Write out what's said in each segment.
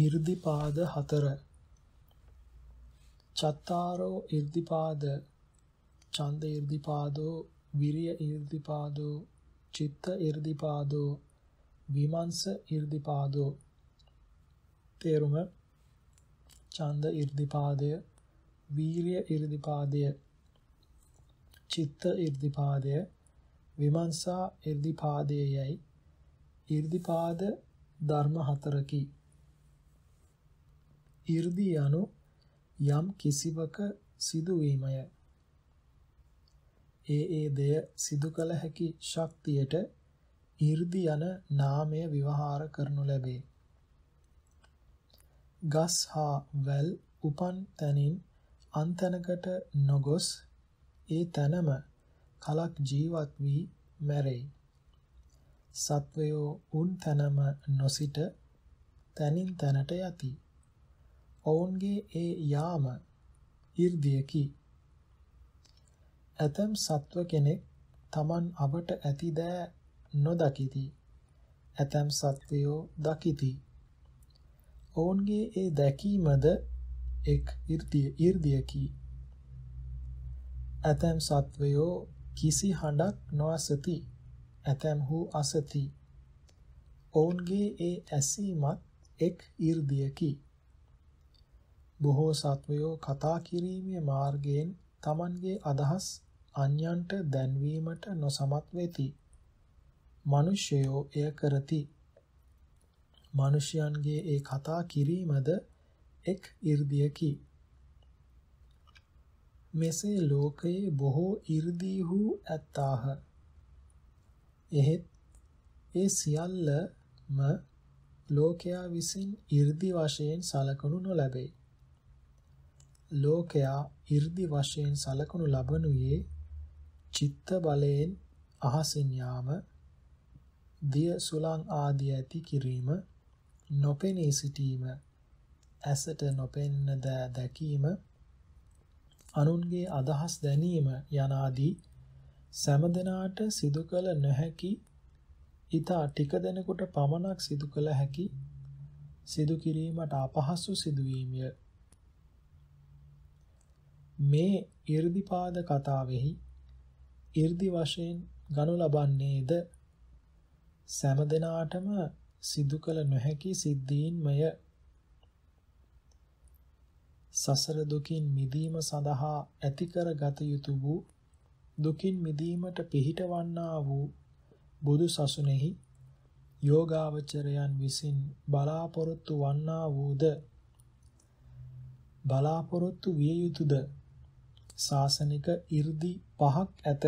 이르දිපාද 4 චත්තාරෝ 이르දිපාද ඡන්ද 이르දිපාදෝ විරිය 이르දිපාදෝ චිත්ත 이르දිපාදෝ විමංශ 이르දිපාදෝ තේරුම ඡන්ද 이르දිපාදය වීරිය 이르දිපාදය චිත්ත 이르දිපාදය විමංශා 이르දිපාදයයි 이르දිපාද ධර්ම හතරකි 이르දී යනු යම් කිසිවක සිදුවීමය. ඒ ඒ දෙය සිදු කළ හැකි ශක්තියට 이르දි යන නාමය විවහාර කරනු ලැබේ. ගස් හා වැල් උපන් තැනින් අන්තනකට නොගොස් ඒ තැනම කලක් ජීවත් වී මැරෙයි. සත්වයෝ උන් තැනම නොසිට තැනින් තැනට යති. ඔවුන්ගේ ඒ යාම 이르දියකි. ඇතම් සත්ව කෙනෙක් Taman අවට ඇති දෑ නොදකිති. ඇතම් සත්වයෝ දකිති. ඔවුන්ගේ ඒ දැකීමද එක් 이르දිය 이르දියකි. ඇතම් සත්වයෝ කිසි හඬක් නොඅසති. ඇතම් හු අසති. ඔවුන්ගේ ඒ ඇසීමත් එක් 이르දියකි. බොහෝ සත්වයෝ කතා කිරීමේ මාර්ගයෙන් Tamanගේ අදහස් අන්‍යයන්ට දැන්වීමට නොසමත් වෙති. මිනිසයෝ එය කරති. මිනිසයන්ගේ ඒ කතා කිරීමද එක් 이르දියකි. මෙසේ ලෝකයේ බොහෝ 이르දී වූ ඇත්තාහ. එහෙත් ඒ සියල්ලම ලෝකයා විසින් 이르දි වශයෙන් සලකනු නොලැබේ. ලෝකයා 이르දි වශයෙන් සලකනු ලබනුයේ චිත්ත බලයෙන් අහසින් යාම දිය සුලං ආදී ඇති කිරීම නොපෙනී සිටීම ඇසට නොපෙන්න දෑ දැකීම අනුන්ගේ අදහස් දැනීම යනාදී සෑම සිදු කළ නොහැකි ඊතා ටික දෙනෙකුට පමණක් සිදු කළ හැකි සිදු කිරීමට අපහසු සිදුවීමය මේ 이르දිපාද කතාවෙහි 이르දි වශයෙන් ගනු ලබන්නේද සෑම දිනාටම සිදු කළ නොහැකි සිද්ධීන්මය සසර දුකින් මිදීම සඳහා ඇති කරගත යුතු වූ දුකින් මිදීමට පිහිටවන්නා වූ බුදු සසුනේහි යෝගාවචරයන් විසින් බලාපොරොත්තු වන්නා වූද බලාපොරොත්තු විය යුතුද ශාසනික 이르දි පහක් ඇත.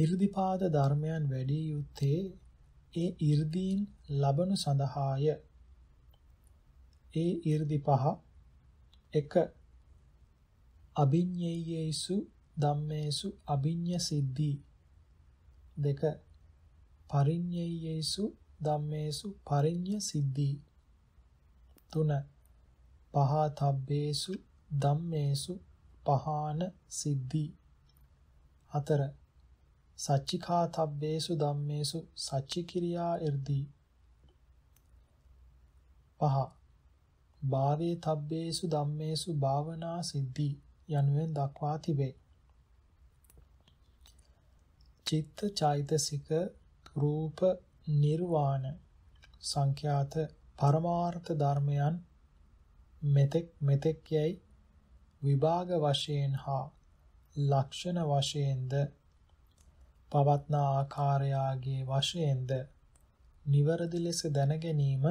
이르දිපාද ධර්මයන් වැඩි යුත්තේ ඒ 이르දීන් ලබනු සඳහාය. ඒ 이르දි පහ එක අභිඤ්ඤයේසු ධම්මේසු අභිඤ්ඤ සිද්ධි දෙක පරිඤ්ඤයේසු ධම්මේසු පරිඤ්ඤ සිද්ධි තුන පහතබ්බේසු ධම්මේසු පහාන සිද්ධි හතර සච්චිකාතබ්බේසු ධම්මේසු සච්චිකිරියා irdi පහ භාවේ තබ්බේසු ධම්මේසු භාවනා සිද්ධි යනුවෙන් දක්වා තිබේ චිත්ත චෛතසික රූප නිර්වාණ සංඛ්‍යාත පරමාර්ථ ධර්මයන් මෙතෙක් මෙතෙක් යයි විභාග වශයෙන් හා ලක්ෂණ වශයෙන්ද පවත්නා ආකාරයාගේ වශයෙන්ද නිවරදි ලෙස දැනගැනීම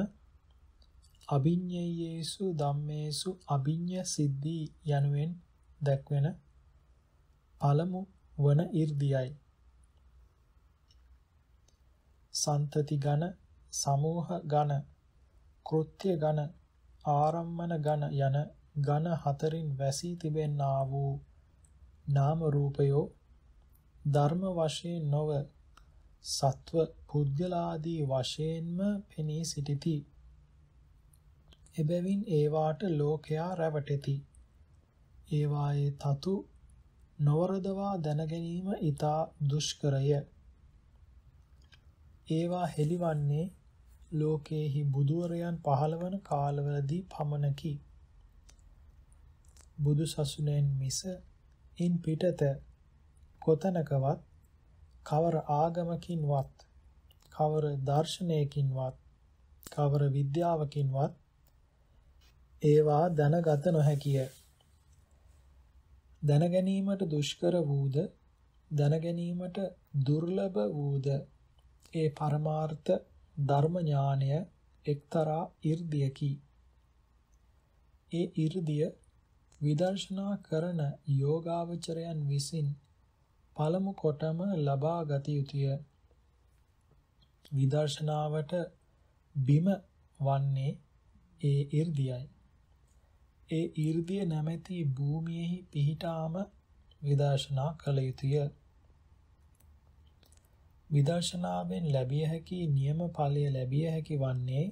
අභිඤ්ඤයේසු ධම්මේසු අභිඤ්ඤ සිද්ධි යනුවෙන් දැක්වෙන පළමු වන 이르දියයි සන්තති ඝන සමෝහ ඝන කෘත්‍ය ඝන ආරම්මන ඝන යන ඝන හතරින් වැසී තිබෙන්නා වූ නාම රූපයෝ ධර්ම වශයෙන් නොව සත්ව පුද්ගලාදී වශයෙන්ම පෙනී සිටිති. එබැවින් ඒවාට ලෝකයා රැවටෙති. ඒවායේ තතු නොවරදවා දැනගැනීම ඊතා දුෂ්කරය. ඒවා හෙළිවන්නේ ලෝකයේහි බුදුවරයන් පහළවන කාලවලදී පමණකි. බුදු සසුනෙන් මිස ඉන් පිටත කොතනකවත් කවර ආගමකින්වත් කවර දර්ශනයකින්වත් කවර විද්‍යාවකින්වත් ඒවා දැනගත නොහැකිය. දැනගැනීමට දුෂ්කර වූද දැනගැනීමට දුර්ලභ වූද ඒ පරමාර්ථ ධර්ම ඥානය එක්තරා 이르දියකි. ඒ 이르දිය විදර්ශනා කරන යෝගාවචරයන් විසින් පළමු කොටම ලබා ගත යුතුය. විදර්ශනාවට බිම වන්නේ ඒ 이르දියයි. ඒ 이르දිය නැමැති භූමියෙහි පිහිටාම විදර්ශනා කළ යුතුය. විදර්ශනාවෙන් ලැබිය හැකි නියම ඵලය ලැබිය හැකි වන්නේ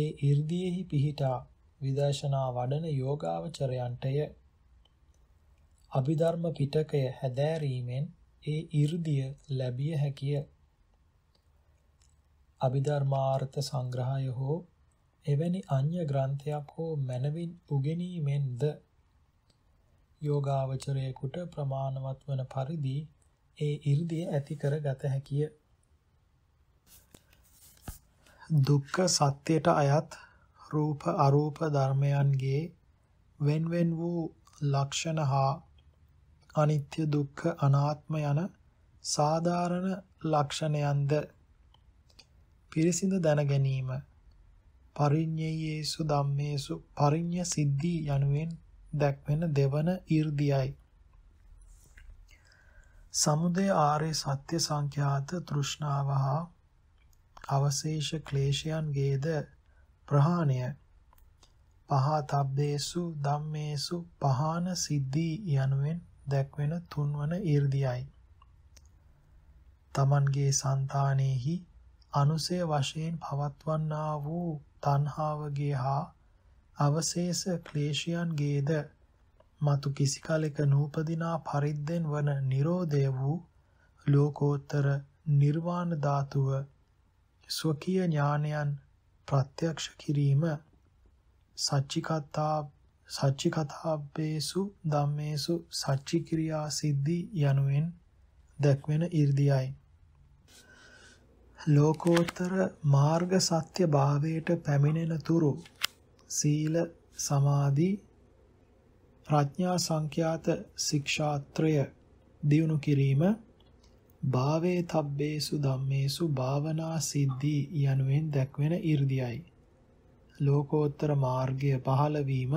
ඒ 이르දීෙහි පිහිටා විදර්ශනා වඩන යෝගාවචරයන්ටය. අභිධර්ම පිටකය හැදෑරීමෙන් ඒ 이르දිය ලැබිය හැකිය. අභිධර්මාර්ථ සංග්‍රහය හෝ එවැනි අන්‍ය ග්‍රන්ථයක් හෝ මනවින් උගෙනීමෙන්ද යෝගාවචරයෙකුට ප්‍රමාණවත් වන පරිදි ඒ 이르දිය ඇති කරගත හැකිය. දුක්ඛ සත්‍යයට අයත් රූප අරූප ධර්මයන්ගේ වෙන්වෙන් වූ ලක්ෂණ හා අනිත්‍ය දුක්ඛ අනාත්ම යන සාධාරණ ලක්ෂණයන්ද පිරිසිඳ දැන ගැනීම පරිඤ්ඤයේසු ධම්මේසු පරිඤ්ඤ සිද්ධි යනුවෙන් දැක්වෙන දෙවන 이르දියයි සමුදය ආර්ය සත්‍ය සංඛ්‍යාත තෘෂ්ණාව හා අවශේෂ ක්ලේශයන්ගේද ප්‍රහාණය පහතබ්බේසු ධම්මේසු පහාන සිද්ධී යනුවෙන් දැක්වෙන තුන්වන ඊර්දියයි. තමන්ගේ సంతානෙහි අනුසය වශයෙන් පවත්වන්නා වූ තණ්හාවගේ හා අවශේෂ ක්ලේශයන්ගේද මතු කිසි කලෙක නූපදිනා පරිද්දෙන් වන Nirodhe වූ ලෝකෝත්තර නිර්වාණ ධාතුව ස්වකීය ඥානයන් ප්‍රත්‍යක්ෂ කිරීම සච්චිකතා සච්චිකතාබ්බේසු ධම්මේසු සච්චික්‍රියා සිද්ධි යනුවෙන් දැක්වෙන 이르දියයි ලෝකෝත්තර මාර්ග සත්‍ය භාවයට පැමිණෙන තුරු සීල සමාධි ප්‍රඥා සංඛ්‍යාත ශික්ෂාත්‍රය දියුණු කිරීම භාවේ තබ්බේසු ධම්මේසු භාවනා සිද්ධි යනුවෙන් දැක්වෙන 이르දියයි ලෝකෝත්තර මාර්ගය පහළ වීම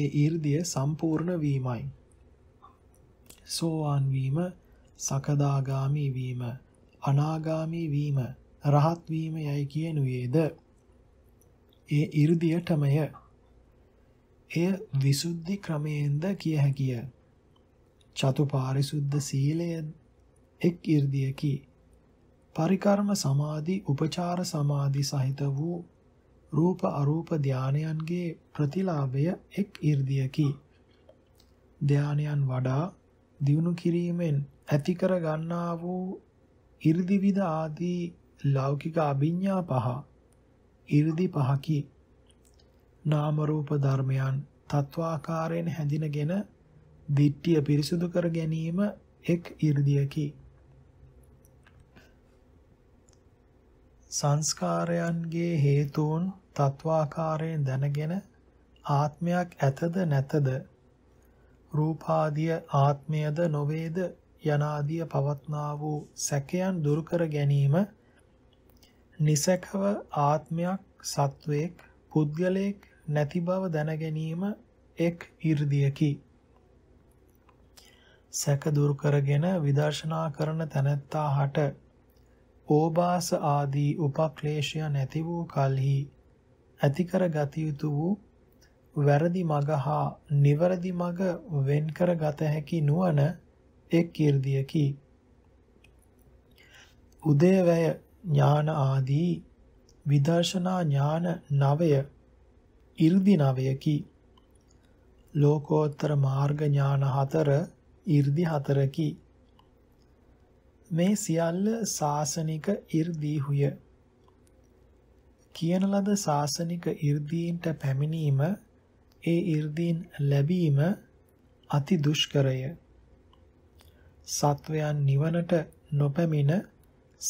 ඒ 이르දිය සම්පූර්ණ වීමයි සෝවාන් වීම සකදාගාමි වීම අනාගාමි වීම රහත් වීම යයි කියනුවේද ඒ 이르දියටමය එය විසුද්ධි ක්‍රමයෙන්ද කිය හැකිය. චතුපාරිසුද්ධ සීලය එක් 이르දියකි. පරිකර්ම සමාධි උපචාර සමාධි සහිත වූ රූප අරූප ධානයන්ගේ ප්‍රතිලාභය එක් 이르දියකි. ධානයන් වඩා දියුණු කිරීමෙන් ඇති කර ගන්නා වූ 이르දිවිද ආදී ලෞකික අභිඥා පහ 이르දි පහකි. නාම රූප ධර්මයන් තත්වාකාරයෙන් හැඳිනගෙන දිට්ඨිය පිරිසුදු කර ගැනීම එක් 이르දියකි සංස්කාරයන්ගේ හේතුන් තත්වාකාරයෙන් දැනගෙන ආත්මයක් ඇතද නැතද රූපාදිය ආත්මයද නොවේද යනාදිය පවත්නා වූ සැකයන් දුරු කර ගැනීම නිසකව ආත්මයක් සත්වයක් පුද්ගලයෙක් නැති බව දැනගැනීම එක් ඉර්දියකි. සැක දුරුකරගෙන විදර්ශනා කරන තැනැත්තා හට ඕබාස ආදී උපක්ලේශය නැති වූ කල්හි ඇතිකර ගත යුතු වූ වැරදි මග හා නිවැරදි මග වෙන්කර ගත හැකි නුවණ එක් කීර්තියකි. උදේවැය ඥාන ආදී විදර්ශනා ඥාන නවය 이르දි නවයකි. ලෝකෝත්තර මාර්ග ඥාන හතර 이르දි හතරකි. මේ සියල්ල සාසනික 이르දීහුය. කියන ලද සාසනික 이르දීන්ට පැමිණීම ඒ 이르දීන් ලැබීම අති දුෂ්කරය. සත්වයන් නිවනට නොපැමිණ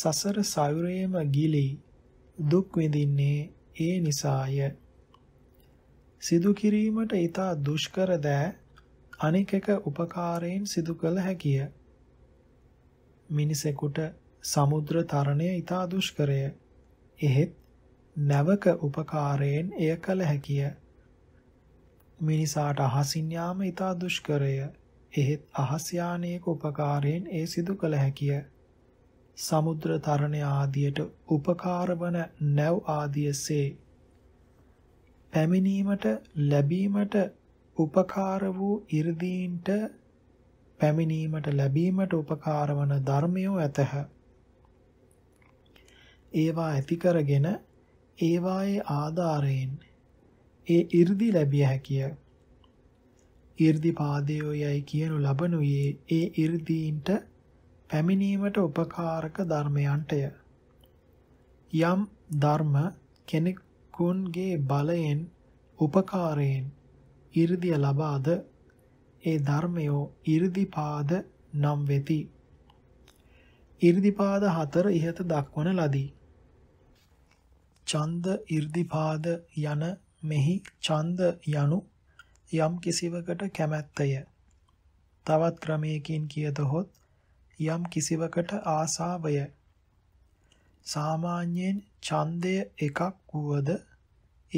සසර සයුරේම ගිලී දුක් විඳින්නේ ඒ නිසාය. සිදු කිරීමට ඊතා දුෂ්කර දෑ අනෙක් එක උපකාරයෙන් සිදු කළ හැකිය. මිනිසෙකුට සමුද්‍ර තරණය ඊතා දුෂ්කරය. එහෙත් නැවක උපකාරයෙන් එය කළ හැකිය. මිනිසාට අහසින් යාම ඊතා දුෂ්කරය. එහෙත් අහස් යානයක උපකාරයෙන් ඒ සිදු කළ හැකිය. සමුද්‍ර තරණය ආදියට උපකාර වන නැව් ආදියසේ පැමිණීමට ලැබීමට උපකාර වූ 이르දීන්ට පැමිණීමට ලැබීමට උපකාර වන ධර්මයෝ ඇතහ. ඒවා ඇති කරගෙන ඒවායේ ආධාරයෙන් ඒ 이르දි ලැබිය හැකිය. 이르දි පාදයෝ යයි කියනු ලබනුයේ ඒ 이르දීන්ට පැමිණීමට උපකාරක ධර්මයන්ටය. යම් ධර්ම කෙනෙක් ගුන්ගේ බලයෙන් උපකාරයෙන් 이르දිය ලබාද ඒ ධර්මයෝ 이르දිපාද නම් වෙති. 이르දිපාද හතර ඉහත දක්වන ලදී. ඡන්ද 이르දිපාද යන මෙහි ඡන්ද යනු යම් කිසිවකට කැමැත්තය. තවත් ක්‍රමයකින් කියතහොත් යම් කිසිවකට ආසාවය සාමාන්‍යයෙන් ඡන්දය එකක් වුවද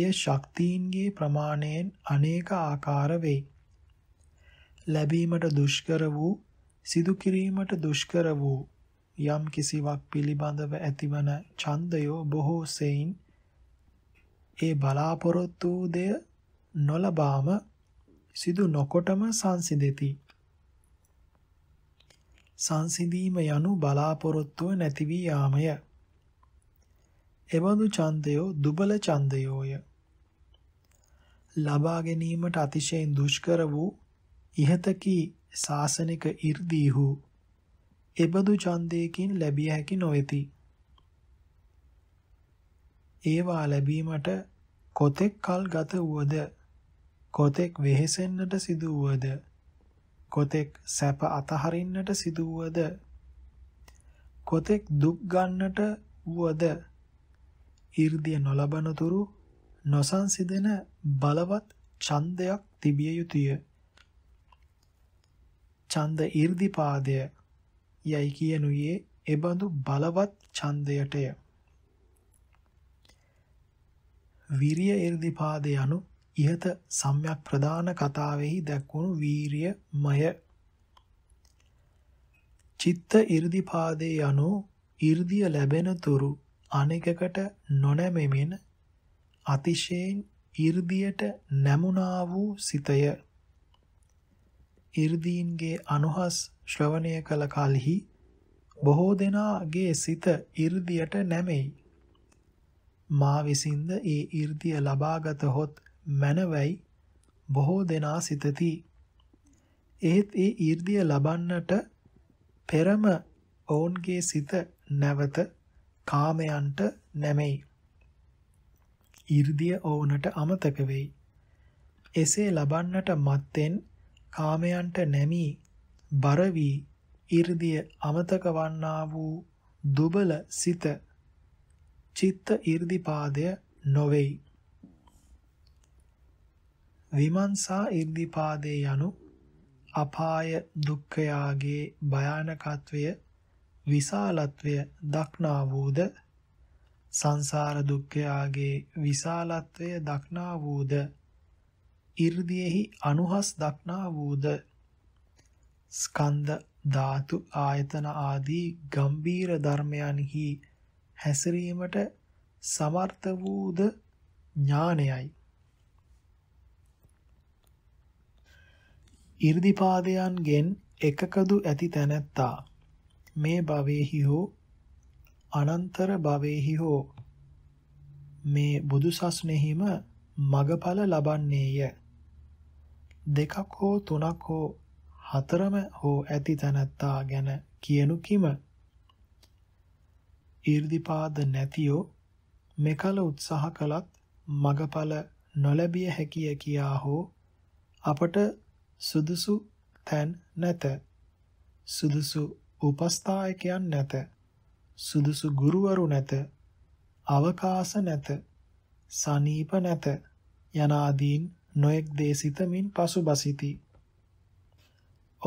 එය ශක්තියින්ගේ ප්‍රමාණයෙන් අනේක ආකාර වෙයි. ලැබීමට දුෂ්කර වූ සිදු කිරීමට දුෂ්කර වූ යම් කිසිවක් පිළිබඳව ඇතිවන ඡන්දයෝ බොහෝ සෙයින් ඒ බලාපොරොත්තු දෙය නොලබාම සිදු නොකොටම සංසිඳෙති. සංසිඳීම යනු බලාපොරොත්තුව නැති වී යාමය. එබඳු ඡන්දයෝ දුබල ඡන්දයෝය. ලබා ගැනීමට අතිශයින් දුෂ්කර වූ ইহතකි සාසනික 이르දීහු එබඳු ඡන්දයකින් ලැබිය හැකි නොවේති. ඒවා ලැබීමට කොතෙක් කල් ගත වුවද කොතෙක් වෙහෙසෙන්නට සිදු වුවද කොතෙක් සැප අතහරින්නට සිදු වුවද කොතෙක් දුක් ගන්නට වුවද 이르දිය නොලබනතුරු නොසන්සිදෙන බලවත් ඡන්දයක් තිබිය යුතුය. ඡන්ද 이르දිපාදය යයි කියනුයේ එබඳු බලවත් ඡන්දයටය. විරිය 이르දිපාදය anu ইহත සම්‍යක් ප්‍රදාන කතාවෙහි දැක්වුණු වීරියමය චිත්ත 이르දිපාදේ anu 이르දිය ලැබෙනතුරු අනෙකකට නොනැමෙමින් අතිශයෙන් 이르දියට නැමුණා වූ සිතය 이르දීන්ගේ අනුහස් ශ්‍රවණය කළ කලෙහි බොහෝ දෙනාගේ සිත 이르දියට නැමෙයි මා විසින්ද ඒ 이르දිය ලබාගත හොත් මැනවයි බොහෝ දෙනා සිතති එහෙත් ඒ 이르දිය ලබන්නට පෙරම ඔවුන්ගේ සිත නැවත කාමයන්ට නැමෙයි. 이르දිය ඕනට අමතක වෙයි. එසේ ලබන්නට මත්තෙන් කාමයන්ට නැමී බර වී 이르දිය අමතක වන්නා වූ දුබල සිත චිත්ත 이르දිපාදය නොවේයි. විමංසා 이르දිපාදේ යනු අපාය දුක්ඛයාගේ භයානකත්වය විශාලත්වය දක්නා වූද සංසාර දුක්ඛයාගේ විශාලත්වය දක්නා වූද 이르දීෙහි අනුහස් දක්නා වූද ස්කන්ධ ධාතු ආයතන ආදී ගම්බීර ධර්මයන්හි හැසිරීමට සමර්ථ වූද ඥානයයි. 이르දිපාදයන්ගෙන් එකකදු ඇති තැනැත්තා මේ භවෙහි හෝ අනන්තර භවෙහි හෝ මේ බුදු සසුනේහිම මගඵල ලබන්නේය දෙකක් හෝ තුනක් හෝ හතරම හෝ ඇති තැනැත්තා ගැන කියනු කිම ඊර්දිපාද නැතියෝ මෙකල උත්සාහ කළත් මගඵල නොලැබිය හැකිය කියා හෝ අපට සුදුසු තැන් නැත සුදුසු උපස්ථායකයන් නැත. සුදුසු ගුරුවරු නැත. අවකාශ නැත. සනීප නැත. යනාදීන් නොඑක් දේ සිතමින් පසුබසිති.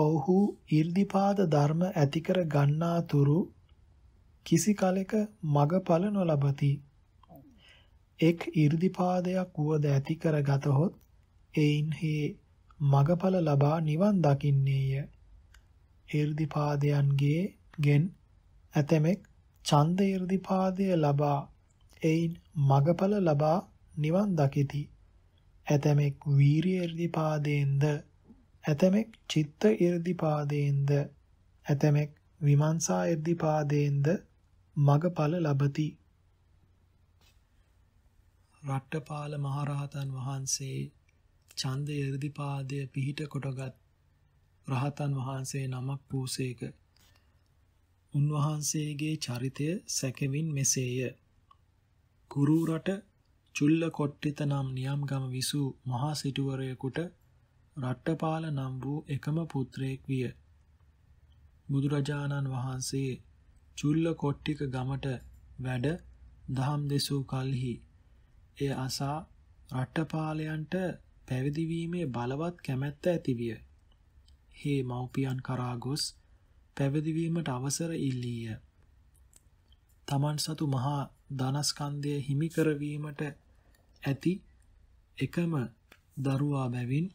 ඔව්හු 이르දිපාද ධර්ම ඇතිකර ගන්නාතුරු කිසි කලෙක මගඵල නොලබති. එක් 이르දිපාදයක් වුවද ඇති කරගතහොත් එයින් හේ මගඵල ලබා නිවන් දකින්නේය. ඊර්ධිපාදයන්ගේ ගෙන් ඇතමෙක් ඡන්ද ඊර්ධිපාදය ලබා එයින් මගඵල ලබා නිවන් දකිති. ඇතමෙක් වීරිය ඊර්ධිපාදයෙන්ද ඇතමෙක් චිත්ත ඊර්ධිපාදයෙන්ද ඇතමෙක් විමංශා ඊර්ධිපාදයෙන්ද මගඵල ලබති. රට්ටපාල මහරහතන් වහන්සේ ඡන්ද ඊර්ධිපාදය පිහිට කොටගත් රහතන් වහන්සේ නමක් වූසේක. උන්වහන්සේගේ චරිතය සැකෙමින් මෙසේය. කුරු රට චුල්ලකොට්ටිත නම් නියම්ගම විසූ මහා සිටුවරයෙකුට රට්ටපාල නම් වූ එකම පුත්‍රයෙක් විය. බුදුරජාණන් වහන්සේ චුල්ලකොට්ටික ගමට වැඩ දහම් දෙසූ කල්හි එය අසා රට්ටපාලයන්ට පැවිදිවීමේ බලවත් කැමැත්ත ඇතිවිය. හේ මව්පියන් කරා ගොස් පැවිදිවීමට අවසර ඉල්ලීය. තමන් සතු මහා ධනස්කන්ධය හිමි කරවීමට ඇති එකම දරුවා බැවින්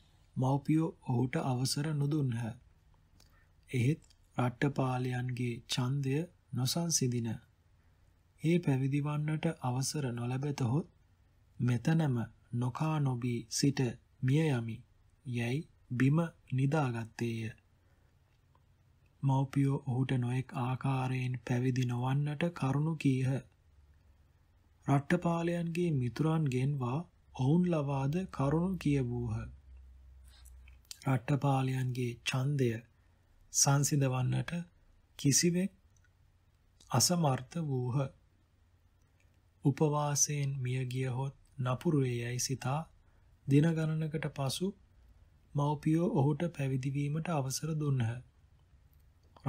මව්පියෝ ඔහුට අවසර නොදුන්හ. එහෙත් රට්ටපාලයන්ගේ ඡන්දය නොසන්සිඳින. ඒ පැවිදිවන්නට අවසර නොලැබතහොත් මෙතනම නොකා නොබී සිට මිය යමි. යැයි බිම නිදාගත්තේය. මව්පියෝ ඔහුට නොයෙක් ආකාරයෙන් පැවිදි නොවන්නට කරුණු කීහ. රට්ටපාලයන්ගේ මිතුරන්ගෙන්වා ඔවුන් ලවාද කරුණු කියවූහ. රට්ටපාලයන්ගේ ඡන්දය සංසිඳවන්නට කිසිවෙක් අසමර්ථ වූහ. උපවාසයෙන් මියගියහොත් නපුරුවේ යැයි සිතා දින ගණනකට පසු මව්පියෝ ඔහුට පැවිදි වීමට අවසර දුන්හ.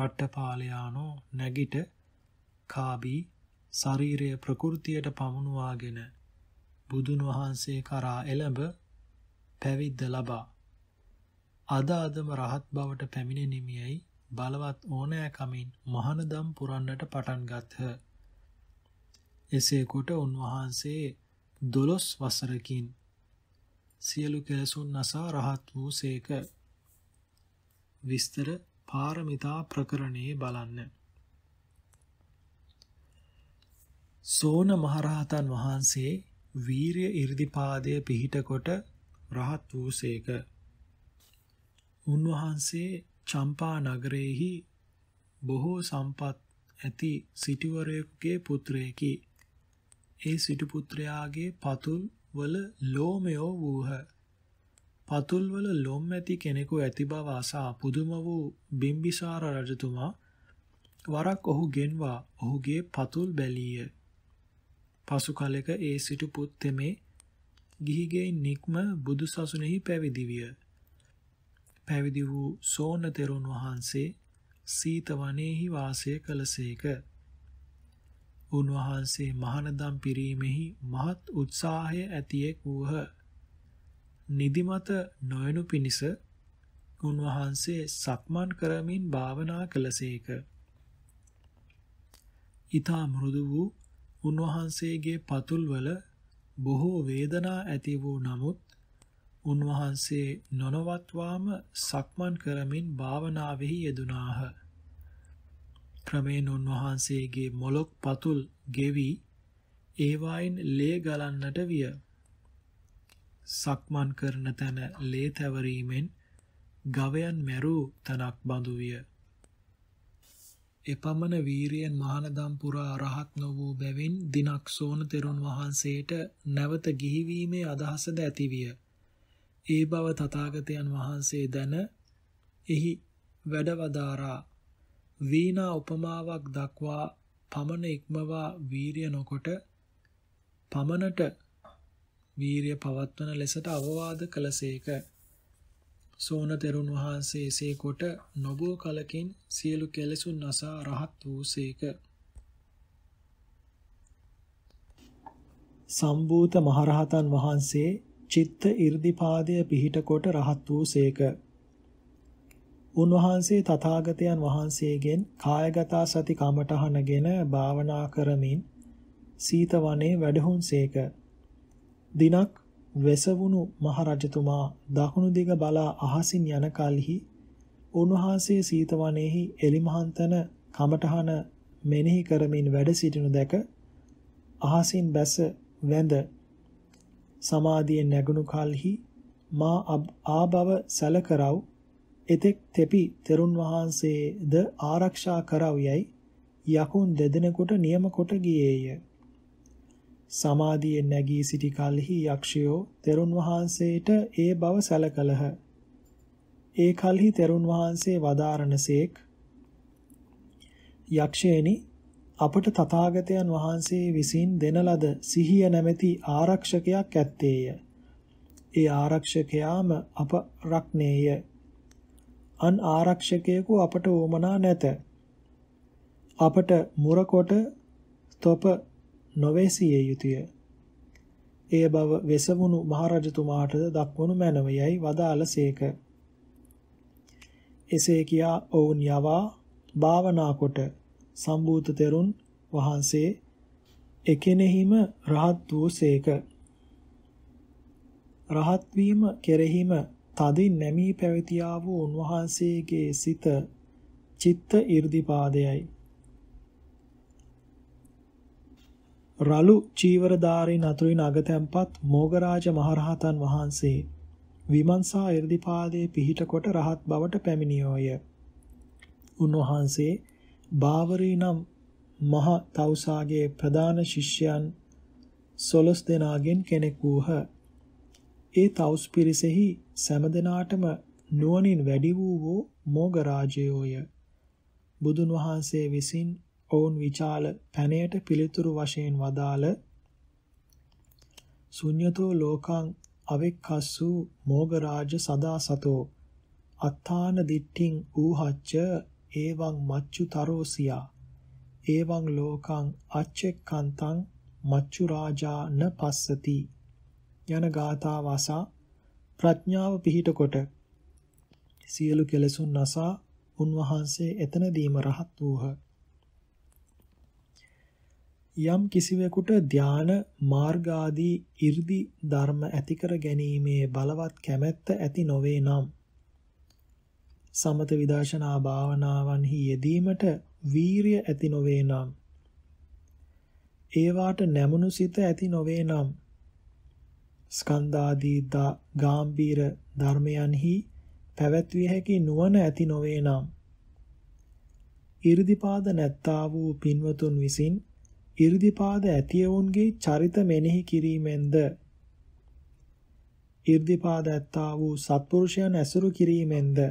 රට්ටපාලයානෝ නැගිට කාබී ශරීරය ප්‍රകൃතියට පමුණුවාගෙන බුදුන් වහන්සේ කරා එළඹ පැවිද්ද ලබා අද අදම රහත් බවට පැමිණෙනිමියයි බලවත් ඕනෑකමින් මහනදම් පුරන්නට පටන් ගත්හ. එසේ කොට උන්වහන්සේ දොළොස් වසරකින් සියලු කෙලසුන් නසා රහත් වූ සේක. විස්තර පාරමිතා ප්‍රකරණයේ බලන්න. සෝන මහරහතන් වහන්සේ වීරය ඉර්ධිපාදය පිහිටකොට රහත් වූ සේක. උන්වහන්සේ චම්පා නගරයෙහි බොහෝ සම්පත් ඇති සිටුවරයෙකුගේ පුත්‍රයෙකි. ඒ සිටුපුත්‍රයාගේ පතුල් වල ලෝමයෝ වූහ. පතුල්වල ලොම් ඇති කෙනෙකු ඇති බව අසා පුදුම වූ බිම්බිසාර රජතුමා වරක් ඔහු ගෙන්වා ඔහුගේ පතුල් බැලීය. පසු කලෙක ඒ සිටු පුත් තෙමේ ගිහිගේ නික්ම බුදු සසුනෙහි පැවිදි විය. පැවිදි වූ සෝන තෙරුන් වහන්සේ සීතවනේහි වාසය කළසේක. උන්වහන්සේ මහානදම් පිරීමෙහි මහත් උත්සාහය ඇතියෙක් වූහ. නිදිමත නොයනු පිණිස උන්වහන්සේ සක්මන් කරමින් භාවනා කළසේක. ඊතා මෘදු වූ උන්වහන්සේගේ පතුල්වල බොහෝ වේදනා ඇති වූ නමුත් උන්වහන්සේ නොනවත්වාම සක්මන් කරමින් භාවනාවෙහි යෙදුනාහ. ක්‍රමයෙන් උන්වහන්සේගේ මොලොක් පතුල් ගෙවි ඒවායින් ලේ ගලන්නට විය. සක්මන් කරන තැන ලේ තැවරීමෙන් ගවයන් මැරූ තනක් බඳු විය. එපමණ වීරියෙන් මහනදම් පුරා රහත් නො වූ බැවින් දිනක් සෝන තෙරුන් වහන්සේට නැවත ගිහිවීමේ අදහසද ඇතිවිය. ඒ බව තථාගතයන් වහන්සේ දැන එහි වැඩවදාරා වීණා උපමාවක් දක්වා පමණ ඉක්මවා වීරිය නොකොට පමණට වීරිය පවත්වන ලෙසට අවවාද කළසේක. සෝන තෙරුන් වහන්සේ එසේ කොට නොබෝ කලකින් සියලු කෙලෙසුන් අසා රහත් වූසේක. සම්බූත මහරහතන් වහන්සේ චිත්ත 이르දිපාදය පිහිට කොට රහත් වූසේක. උන්වහන්සේ තථාගතයන් වහන්සේගෙන් කායගත සති කමඨහනගෙන භාවනා කරමින් සීත වනයේ වැඩහුන්සේක. දිනක් වෙසවුණු මහරජතුමා දකුණු දිග බලා අහසින් යන කලෙහි උන්වහන්සේ සීත වනයේහි එලිමහන්තන කමඨහන මෙනෙහි කරමින් වැඩ සිටිනු දැක අහසින් බැස වැඳ සමාධියෙන් නැගුණු කලෙහි මා ආභව සැලකරව් එතෙක් තෙපි තෙරුන් වහන්සේද ආරක්ෂා කරව යයි යකුන් දෙදෙනෙකුට නියම කොට ගියේය. සමාධියේ නැගී සිටි කලෙහි යක්ෂයෝ තෙරුන් වහන්සේට ඒ බව සැලකලහ. ඒ කලෙහි තෙරුන් වහන්සේ වදාරණසේක් යක්ෂයෙනි අපට තථාගතයන් වහන්සේ විසින් දෙන ලද සිහිය නැමැති ආරක්ෂකයක් ඇත්තේය. ඒ ආරක්ෂකයාම අප රක්ණේය. අන් ආරක්ෂකයෙකු අපට ඕමනා නැත. අපට මුරකොට ස්තොප නොවේසිය යුතුය. ඒ බව වෙසවුණු මහරජතුමාටද දක්වනු මැනවයයි වදාළසේක. එසේ කියා ඔවුන් යවා භාවනා කොට සම්බූත තෙරුන් වහන්සේ එකෙනෙහිම රහත් වූසේක. රහත් වීම කෙරෙහිම තදින් නැමී පැවතියා වූ උන්වහන්සේගේ සිත චිත්ත 이르දිපාදයයි. රලු චීවරධාරීන් අතුරින් අගතැම්පත් මෝගරාජ මහරහතන් වහන්සේ විමංසා 이르දිපාදයේ පිහිට කොට රහත් බවට පැමිණියෝය. උන්වහන්සේ බාවරී නම් මහ තවුසාගේ ප්‍රධාන ශිෂ්‍යයන් 12 දෙනාගෙන් කෙනෙක් වූහ. ඒ තවුස් පිරිසෙහි සෑමදෙනාටම නුවණින් වැඩි වූ වූ මෝග රාජයෝය. බුදුන් වහන්සේ විසින් ඔවුන් විචාල පැනයට පිළිතුරු වශයෙන් වදාළ ශුඤ්‍යතෝ ලෝකං අවෙක්කස්සු මෝගරාජ සදා සතෝ අත්තාන දිට්ඨින් ඌහච්ච එවං මච්චු තරෝසියා එවං ලෝකං අච්චෙක්කන්තං මච්චු රාජා න පස්සති යන ගාථාව අසා ප්‍රඥාව පිහිටකොට සියලු කෙලෙසුන් අසා උන්වහන්සේ එතනදීම රහත් වූහ. යම් කිසිවෙකුට ධාන මාර්ග ආදී 이르දි ධර්ම ඇතිකර ගැනීමේ බලවත් කැමැත්ත ඇති නොවේ නම් සමත විදර්ශනා භාවනාවන්හි යෙදීමට වීරිය ඇති නොවේ නම් ඒවාට නැමුණු සිත ඇති නොවේ නම් ස්කන්ධාදී ගාම්භීර ධර්මයන්හි පැවැත්විය හැකි නුවණ ඇති නොවේ නම් 이르දිපාද නැත්තා වූ පින්වතුන් විසින් 이르දිපාද ඇතියවුන්ගේ චරිත මෙනෙහි කිරීමෙන්ද 이르දිපාද ඇත්තා වූ සත්පුරුෂයන් ඇසුරු කිරීමෙන්ද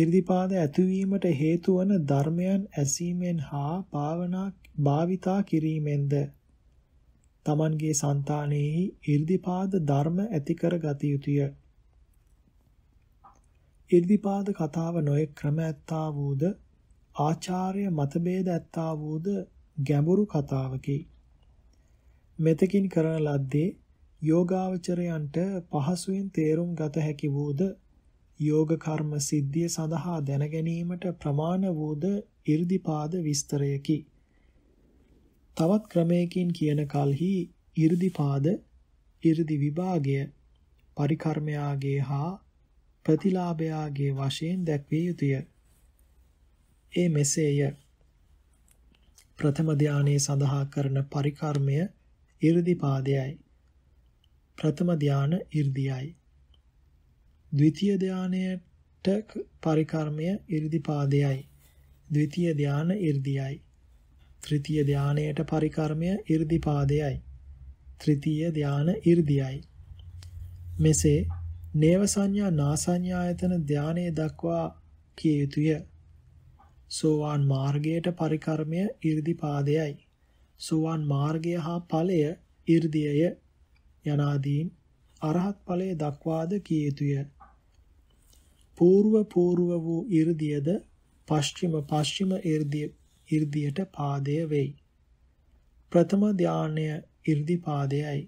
이르දිපාද ඇතිවීමට හේතු වන ධර්මයන් ඇසීමෙන් හා භාවනා භාවිතා කිරීමෙන්ද Tamanගේ సంతානෙහි 이르දිපාද ධර්ම ඇති කරගත යුතුය. 이르දිපාද කතාව නොයෙක් ක්‍රම ඇත්තා වූද ආචාර්ය මතභේද ඇත්තා වූද ගැඹුරු කතාවකි. මෙතකින් කරන ලද්දේ යෝගාවචරයන්ට පහසුවෙන් තේරුම් ගත හැකි වූද යෝග කර්ම සිද්ධිය සඳහා දැන ගැනීමට ප්‍රමාණ වූද 이르දිපාද විස්තරයකි. තවත් ක්‍රමයකින් කියන කලෙහි 이르දිපාද 이르දි විභාගය පරිකර්මයාගේ හා ප්‍රතිලාභයාගේ වශයෙන් දැක්විය යුතුය. ඒ මෙසේය. ප්‍රථම ධානයේ සඳහා කරන පරිකර්මය 이르දිපාදයයි. ප්‍රථම ධාන 이르දියයි. ද්විතීය ධානයට පරිකර්මය 이르දිපාදයයි. ද්විතීය ධාන 이르දියයි. තෘතීය ධානයට පරිකර්මය 이르දිපාදයයි. තෘතීය ධාන 이르දියයි. මෙසේ නේව සංඥා නා සංඥායතන ධානයේ දක්වා කිය යුතුය. සෝවාන් මාර්ගයට පරිකර්මය 이르දිපාදයයි. සෝවාන් මාර්ගය හා ඵලය 이르දියය යනාදීන් අරහත් ඵලයේ දක්වාද කිය යුතුය. పూర్ව పూర్ව වූ 이르දියද පශ්චිම පශ්චිම 이르දිය 이르දියට පාදය වෙයි. ප්‍රථම ධානය 이르දි පාදයයි.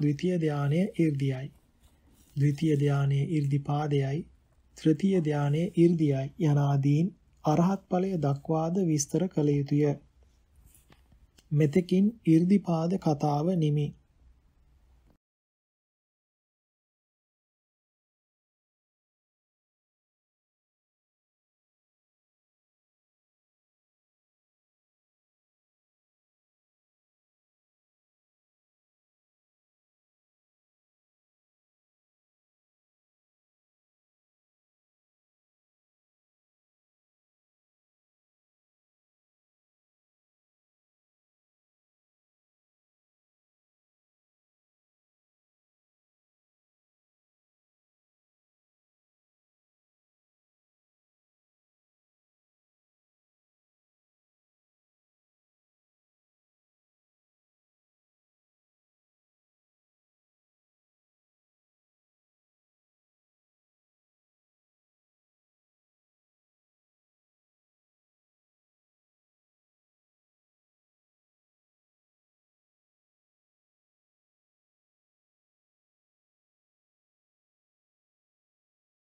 ද්විතීය ධානය 이르දියයි. ද්විතීය ධානය 이르දි පාදයයි. තෘතීය ධානය 이르දියයි යනාදීන් අරහත් ඵලය දක්වාද විස්තර කළ යුතුය. මෙතකින් 이르දි පාද කතාව නිමි.